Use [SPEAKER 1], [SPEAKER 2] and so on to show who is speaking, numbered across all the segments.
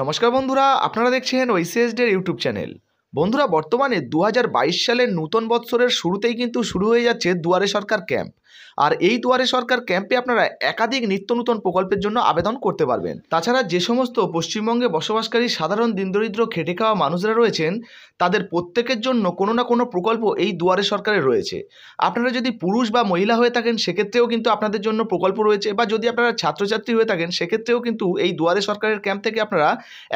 [SPEAKER 1] নমস্কার বন্ধুরা আপনারা দেখছেন ওইসিএসডের ইউটিউব চ্যানেল বন্ধুরা বর্তমানে দু সালের নূতন বৎসরের শুরুতেই কিন্তু শুরু হয়ে যাচ্ছে দুয়ারে সরকার ক্যাম্প আর এই দুয়ারে সরকার ক্যাম্পে আপনারা একাধিক নিত্য নূতন প্রকল্পের জন্য আবেদন করতে পারবেন তাছাড়া যে সমস্ত পশ্চিমবঙ্গে বসবাসকারী সাধারণ দিনদরিদ্র খেটে খাওয়া মানুষরা রয়েছেন তাদের প্রত্যেকের জন্য কোনো না কোনো প্রকল্প এই দুয়ারে সরকারে রয়েছে আপনারা যদি পুরুষ বা মহিলা হয়ে থাকেন সেক্ষেত্রেও কিন্তু আপনাদের জন্য প্রকল্প রয়েছে বা যদি আপনারা ছাত্রছাত্রী হয়ে থাকেন সেক্ষেত্রেও কিন্তু এই দুয়ারে সরকারের ক্যাম্প থেকে আপনারা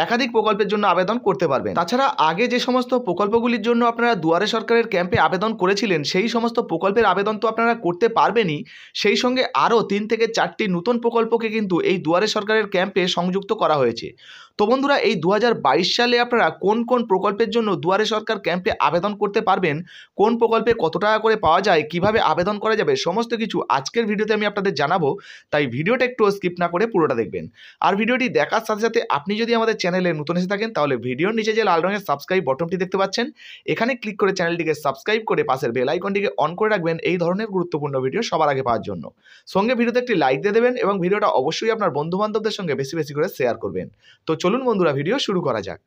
[SPEAKER 1] একাধিক প্রকল্পের জন্য আবেদন করতে পারবেন তাছাড়া আগে যে সমস্ত প্রকল্পগুলির জন্য আপনারা দুয়ারে সরকারের ক্যাম্পে আবেদন করেছিলেন সেই সমস্ত প্রকল্পের আবেদন তো আপনারা করতে পারবেন পারবেনই সেই সঙ্গে আরও তিন থেকে চারটি নতুন প্রকল্পকে কিন্তু এই দুয়ারে সরকারের ক্যাম্পে সংযুক্ত করা হয়েছে তো বন্ধুরা এই দু সালে আপনারা কোন কোন প্রকল্পের জন্য দুয়ারে সরকার ক্যাম্পে আবেদন করতে পারবেন কোন প্রকল্পে কত টাকা করে পাওয়া যায় কিভাবে আবেদন করা যাবে সমস্ত কিছু আজকের ভিডিওতে আমি আপনাদের জানাবো তাই ভিডিওটা একটু স্কিপ না করে পুরোটা দেখবেন আর ভিডিওটি দেখার সাথে সাথে আপনি যদি আমাদের চ্যানেলে নতুন এসে থাকেন তাহলে ভিডিওর নিচে যে লাল রঙের সাবস্ক্রাইব বটনটি দেখতে পাচ্ছেন এখানে ক্লিক করে চ্যানেলটিকে সাবস্ক্রাইব করে পাশের বেলাইকনটিকে অন করে রাখবেন এই ধরনের গুরুত্বপূর্ণ ভিডিও সবার আগে পাওয়ার জন্য সঙ্গে ভিডিওতে একটি লাইক দিয়ে দেবেন এবং ভিডিওটা অবশ্যই আপনার বন্ধু বান্ধবদের সঙ্গে বেশি বেশি করে শেয়ার করবেন তো চলুন বন্ধুরা ভিডিও শুরু করা যাক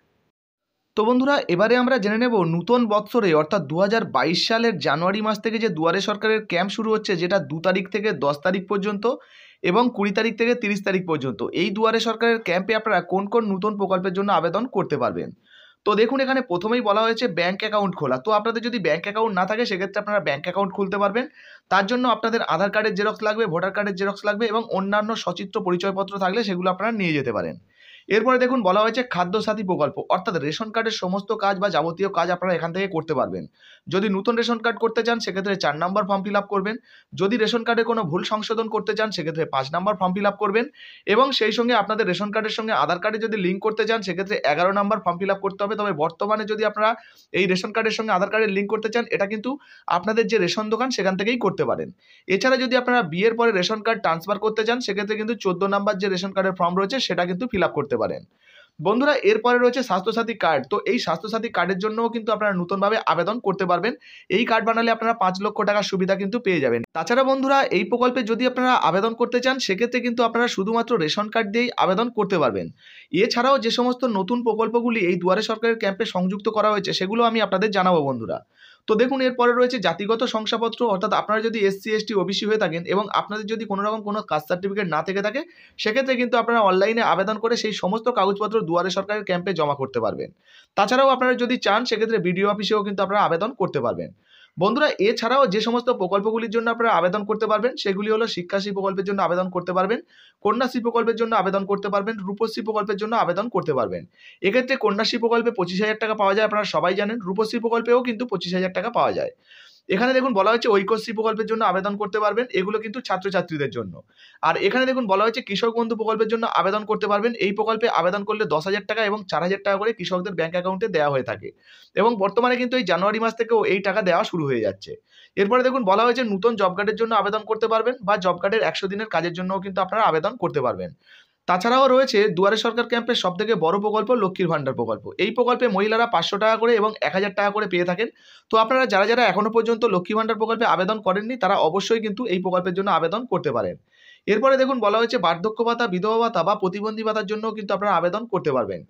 [SPEAKER 1] তো বন্ধুরা এবারে আমরা জেনে নেব নতুন বৎসরে অর্থাৎ দু সালের জানুয়ারি মাস থেকে যে দুয়ারে সরকারের ক্যাম্প শুরু হচ্ছে যেটা দু তারিখ থেকে দশ তারিখ পর্যন্ত এবং কুড়ি তারিখ থেকে তিরিশ তারিখ পর্যন্ত এই দুয়ারে সরকারের ক্যাম্পে আপনারা কোন কোন নতুন প্রকল্পের জন্য আবেদন করতে পারবেন তো দেখুন এখানে প্রথমেই বলা হয়েছে ব্যাঙ্ক অ্যাকাউন্ট খোলা তো আপনাদের যদি ব্যাঙ্ক অ্যাকাউন্ট না থাকে সেক্ষেত্রে আপনারা ব্যাঙ্ক অ্যাকাউন্ট খুলতে পারবেন তার জন্য আপনাদের আধার কার্ডের জেরক্স লাগবে ভোটার কার্ডের জেরক্স লাগবে এবং অন্যান্য সচিত্র পরিচয়পত্র থাকলে সেগুলো আপনারা নিয়ে যেতে পারেন এরপরে দেখুন বলা হয়েছে খাদ্যসাথী প্রকল্প অর্থাৎ রেশন কার্ডের সমস্ত কাজ বা যাবতীয় কাজ আপনারা এখান থেকে করতে পারবেন যদি নতুন রেশন কার্ড করতে চান সেক্ষেত্রে চার নম্বর ফর্ম ফিল আপ করবেন যদি রেশন কার্ডে কোনো ভুল সংশোধন করতে চান সেক্ষেত্রে পাঁচ নম্বর ফর্ম ফিল আপ করবেন এবং সেই সঙ্গে আপনাদের রেশন কার্ডের সঙ্গে আধার কার্ডে যদি লিঙ্ক করতে চান সেক্ষেত্রে এগারো নম্বর ফর্ম ফিল আপ করতে হবে তবে বর্তমানে যদি আপনারা এই রেশন কার্ডের সঙ্গে আধার কার্ডের লিঙ্ক করতে চান এটা কিন্তু আপনাদের যে রেশন দোকান সেখান থেকেই করতে পারেন এছাড়া যদি আপনারা বিয়ের পরে রেশন কার্ড ট্রান্সফার করতে চান সেক্ষেত্রে কিন্তু চোদ্দ নম্বর যে রেশন কার্ডের ফর্ম রয়েছে সেটা কিন্তু ফিল আপ করতে করতে পারেন বন্ধুরা এরপরে রয়েছে স্বাস্থ্যসাথী কার্ড তো এই স্বাস্থ্যসাথী কার্ডের জন্যও কিন্তু আপনারা নতুনভাবে আবেদন করতে পারবেন এই কার্ড বানালে আপনারা পাঁচ লক্ষ টাকার সুবিধা কিন্তু পেয়ে যাবেন তাছাড়া বন্ধুরা এই প্রকল্পে যদি আপনারা আবেদন করতে চান সেক্ষেত্রে কিন্তু আপনারা শুধুমাত্র রেশন কার্ড দিয়েই আবেদন করতে পারবেন এছাড়াও যে সমস্ত নতুন প্রকল্পগুলি এই দুয়ারে সরকারের ক্যাম্পে সংযুক্ত করা হয়েছে সেগুলো আমি আপনাদের জানাবো বন্ধুরা তো দেখুন এরপরে রয়েছে জাতিগত শংসাপত্র অর্থাৎ আপনারা যদি এসসি এসটি ওবিসি হয়ে থাকেন এবং আপনাদের যদি কোনো রকম কোনো কাস্ট সার্টিফিকেট না থেকে থাকে সেক্ষেত্রে কিন্তু আপনারা অনলাইনে আবেদন করে সেই সমস্ত কাগজপত্র দুয়ারে সরকারের ক্যাম্পে জমা করতে পারবেন তাছাড়াও আপনারা যদি চান সেক্ষেত্রে বিডিও অফিসেও কিন্তু আপনারা আবেদন করতে পারবেন বন্ধুরা এছাড়াও যে সমস্ত প্রকল্পগুলির জন্য আপনারা আবেদন করতে পারবেন সেগুলি হলো শিক্ষাশ্রী প্রকল্পের জন্য আবেদন করতে পারবেন কন্যাশ্রী প্রকল্পের জন্য আবেদন করতে পারবেন রূপশ্রী প্রকল্পের জন্য আবেদন করতে পারবেন এক্ষেত্রে কন্যাশ্রী প্রকল্পে পঁচিশ হাজার টাকা পাওয়া যায় আপনারা সবাই জানেন রূপশ্রী প্রকল্পেও কিন্তু পঁচিশ হাজার টাকা পাওয়া যায় এখানে দেখুন বলা হয়েছে ঐক্যশ্রী প্রকল্পের জন্য আবেদন করতে পারবেন এগুলো কিন্তু ছাত্রছাত্রীদের জন্য আর এখানে দেখুন বলা হয়েছে কৃষক বন্ধু প্রকল্পের জন্য আবেদন করতে পারবেন এই প্রকল্পে আবেদন করলে দশ হাজার টাকা এবং চার হাজার টাকা করে কৃষকদের ব্যাংক অ্যাকাউন্টে দেওয়া হয়ে থাকে এবং বর্তমানে কিন্তু এই জানুয়ারি মাস থেকেও এই টাকা দেওয়া শুরু হয়ে যাচ্ছে এরপরে দেখুন বলা হয়েছে নতুন জব কার্ডের জন্য আবেদন করতে পারবেন বা জব কার্ডের একশো দিনের কাজের জন্যও কিন্তু আপনারা আবেদন করতে পারবেন তাছাড়াও রয়েছে দুয়ারে সরকার ক্যাম্পের সবথেকে বড় প্রকল্প লক্ষ্মীর ভাণ্ডার প্রকল্প এই প্রকল্পে মহিলারা পাঁচশো টাকা করে এবং এক হাজার টাকা করে পেয়ে থাকেন তো আপনারা যারা যারা এখনও পর্যন্ত লক্ষ্মী ভাণ্ডার প্রকল্পে আবেদন করেননি তারা অবশ্যই কিন্তু এই প্রকল্পের জন্য আবেদন করতে পারেন এরপরে দেখুন বলা হয়েছে বার্ধক্য ভাতা বিধবা ভাতা বা প্রতিবন্ধী ভাতার জন্য কিন্তু আপনারা আবেদন করতে পারবেন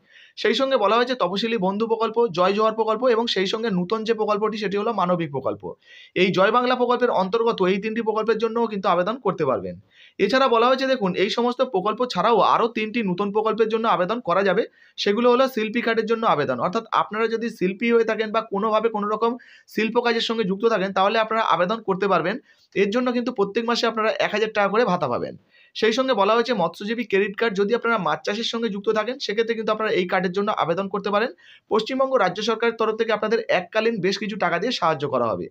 [SPEAKER 1] সেই সঙ্গে বলা হয়েছে তপশিলি বন্ধু প্রকল্প জয় জোয়ার প্রকল্প এবং সেই সঙ্গে নতুন যে প্রকল্পটি সেটি হলো মানবিক প্রকল্প এই জয় বাংলা প্রকল্পের অন্তর্গত এই তিনটি প্রকল্পের জন্যও কিন্তু আবেদন করতে পারবেন এছাড়া বলা হয়েছে দেখুন এই সমস্ত প্রকল্প ছাড়াও আরও তিনটি নতুন প্রকল্পের জন্য আবেদন করা যাবে সেগুলো হলো শিল্পী কার্ডের জন্য আবেদন অর্থাৎ আপনারা যদি শিল্পী হয়ে থাকেন বা কোনোভাবে কোনো রকম শিল্প কাজের সঙ্গে যুক্ত থাকেন তাহলে আপনারা আবেদন করতে পারবেন এর জন্য কিন্তু প্রত্যেক মাসে আপনারা এক হাজার টাকা করে ভাতা পাবেন সেই সঙ্গে বলা হয়েছে মৎস্যজীবী ক্রেডিট কার্ড যদি আপনারা মাছ চাষের সঙ্গে যুক্ত থাকেন সেক্ষেত্রে কিন্তু আপনারা এই কার্ডের জন্য আবেদন করতে পারেন পশ্চিমবঙ্গ রাজ্য সরকারের তরফ থেকে আপনাদের এককালীন বেশ কিছু টাকা দিয়ে সাহায্য করা হবে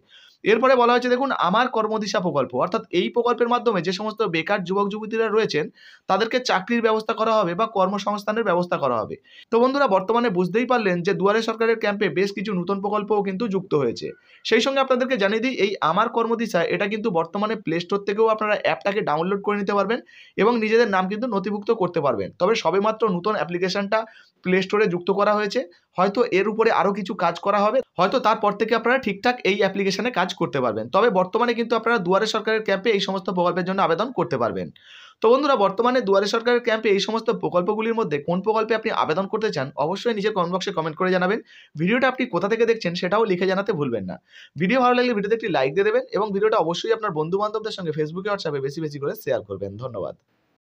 [SPEAKER 1] এরপরে বলা হয়েছে দেখুন আমার কর্মদিশা প্রকল্প অর্থাৎ এই প্রকল্পের মাধ্যমে যে সমস্ত বেকার যুবক যুবতীরা রয়েছেন তাদেরকে চাকরির ব্যবস্থা করা হবে বা কর্মসংস্থানের ব্যবস্থা করা হবে তো বন্ধুরা বর্তমানে বুঝতেই পারলেন যে দুয়ারে সরকারের ক্যাম্পে বেশ কিছু নতুন প্রকল্পও কিন্তু যুক্ত হয়েছে সেই সঙ্গে আপনাদেরকে জানিয়ে দিই এই আমার কর্মদিশা এটা কিন্তু বর্তমানে প্লে স্টোর থেকেও আপনারা অ্যাপটাকে ডাউনলোড করে নিতে পারবেন এবং নিজেদের নাম কিন্তু নথিভুক্ত করতে পারবেন তবে সবেমাত্র নতুন অ্যাপ্লিকেশনটা প্লে স্টোরে যুক্ত করা হয়েছে হয়তো এর উপরে আরও কিছু কাজ করা হবে হয়তো তারপর থেকে আপনারা ঠিকঠাক এই অ্যাপ্লিকেশনে কাজ করতে পারবেন তবে বর্তমানে কিন্তু আপনারা দুয়ারে সরকারের ক্যাম্পে এই সমস্ত প্রকল্পের জন্য আবেদন করতে পারবেন তো বন্ধুরা বর্তমানে দুয়ারে সরকারের ক্যাম্পে এই সমস্ত প্রকল্পগুলির মধ্যে কোন প্রকল্পে আপনি আবেদন করতে চান অবশ্যই নিজের কমেন্ট বক্সে কমেন্ট করে জানাবেন ভিডিওটা আপনি কোথা থেকে দেখছেন সেটাও লিখে জানাতে ভুলবেন না ভিডিও ভালো লাগলে ভিডিওতে একটি লাইক দিয়ে দেবেন এবং ভিডিওটা অবশ্যই আপনার বন্ধু বান্ধবদের সঙ্গে ফেসবুকে হোয়াটসঅ্যাপে বেশি বেশি করে শেয়ার করবেন ধন্যবাদ